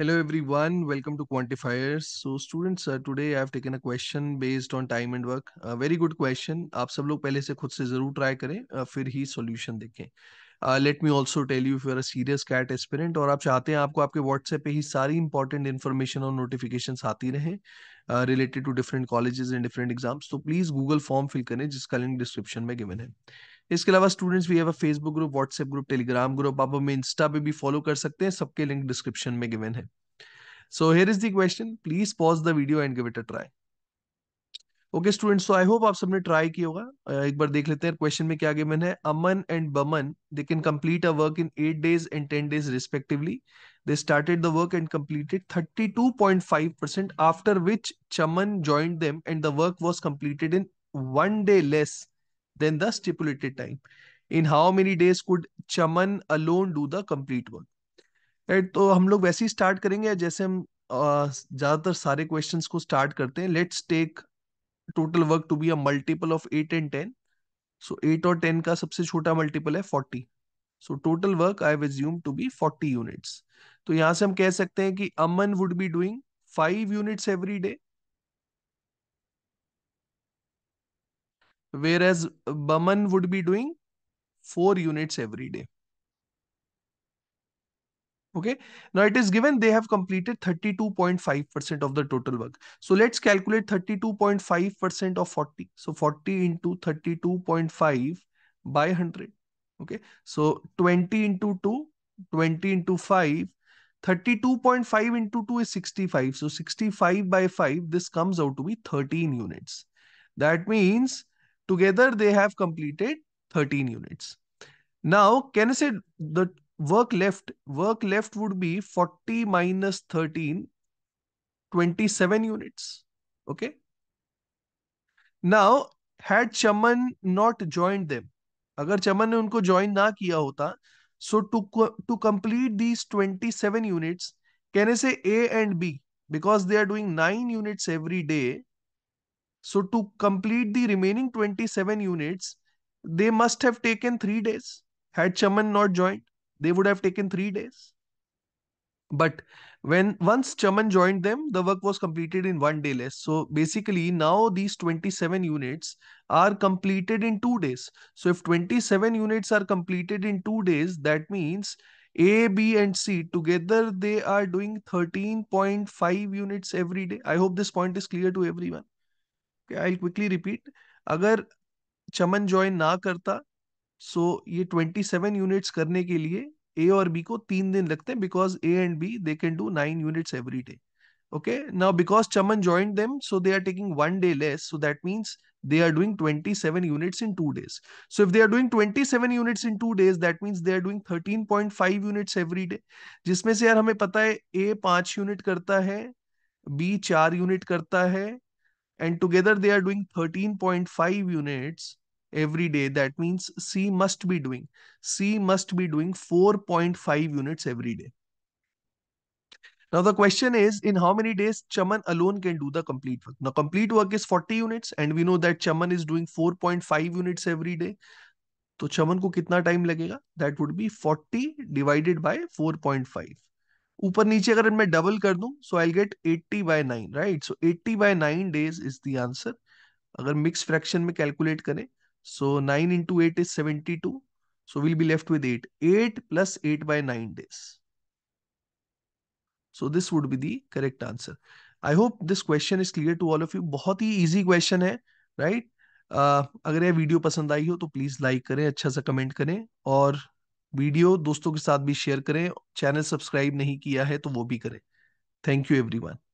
Hello everyone, welcome to Quantifiers. So students, uh, today I have taken a question based on time and work. A very good question. आप सब लोग पहले से खुद से जरूर ट्राई करें uh, फिर ही सॉल्यूशन देखें let me also tell you you are serious CAT aspirant और आप चाहते हैं आपको आपके व्हाट्सएप पे ही सारी इंपॉर्टेंट इन्फॉर्मेशन और नोटिफिकेशन आती रहे related to different colleges and different exams तो प्लीज गूगल फॉर्म फिल करें जिसका लिंक डिस्क्रिप्शन में गिवन है इसके अलावा स्टूडेंट्स भी have Facebook group WhatsApp group Telegram group आप हमें इंस्टा पे भी फॉलो कर सकते हैं सबके लिंक डिस्क्रिप्शन में गिवन है so here is the question please pause the video and give it a try okay students so I hope आप सबने ट्राई किया होगा एक बार देख लेते हैं क्वेश्चन में क्या गिवन है Aman and Baman they can complete a work in eight days and ten days respectively they started the work and completed 32.5 percent after which Chaman joined them and the work was completed in one day less than the stipulated time. In how many days could Chaman alone do the complete work? Right तो हम लोग वैसे ही start करेंगे जैसे हम ज्यादातर सारे questions को स्टार्ट करते हैं let's take total work to be a multiple of eight and ten so eight और टेन का सबसे छोटा मल्टीपल है forty so total work I assume to be forty units तो यहाँ से हम कह सकते हैं कि Aman would be doing five units every day whereas Baman would be doing 4 units every day. Okay, now it is given they have completed 32.5% of the total work. So let's calculate 32.5% of 40. So 40 into 32.5 by 100. Okay, so 20 into 2, 20 into 5, 32.5 into 2 is 65. So 65 by 5, this comes out to be 13 units. That means Together, they have completed 13 units. Now, can I say the work left? Work left would be 40 minus 13, 27 units. Okay. Now, had Chaman not joined them, अगर चमन ने उनको join ना किया होता so to to complete these 27 can I say A and B because they are doing nine units every day, so to complete the remaining 27 units, they must have taken three days. Had Chaman not joined, they would have taken three days. But when once Chaman joined them, the work was completed in one day less. So basically now these 27 units are completed in two days. So if 27 units are completed in two days, that means a, B, and C together they are doing 13.5 units every day. I hope this point is clear to everyone. I quickly repeat अगर Chaman join ना करता सो ये 27 units करने के लिए ए और B को तीन दिन लगते हैं because A and B they can do nine units every day okay now because Chaman join them so they are taking one day less so that means they are doing 27 units in two days so if they are doing 27 units in two days that means they are doing 13.5 units every day जिसमें से यार हमें पता है ए पांच unit करता है B चार यूनिट करता है and together they are doing 13.5 units every day that means c must be doing c must be doing 4.5 units every day now the question is in how many days chaman alone can do the complete work now complete work is 40 units and we know that chaman is doing 4.5 units every day so chaman को कितना time लगेगा That would be 40 divided by 4.5 ऊपर नीचे अगर मैं double कर दूं so I get 80 by 9 right so 80 by 9 days is the answer अगर मिक्स फ्रैक्शन में कैलकुलेट करें so 9 into eight is 72 so will be left with 8 8 plus 8 by 9 days so this would be the correct answer I hope this question is clear to all of you बहुत ही easy question है right right? uh, अगर यह video पसंद आई हो तो please like करें अच्छा सा कमेंट करें और वीडियो दोस्तों के साथ भी शेयर करें चैनल सब्सक्राइब नहीं किया है तो वो भी करें थैंक यू एवरीवन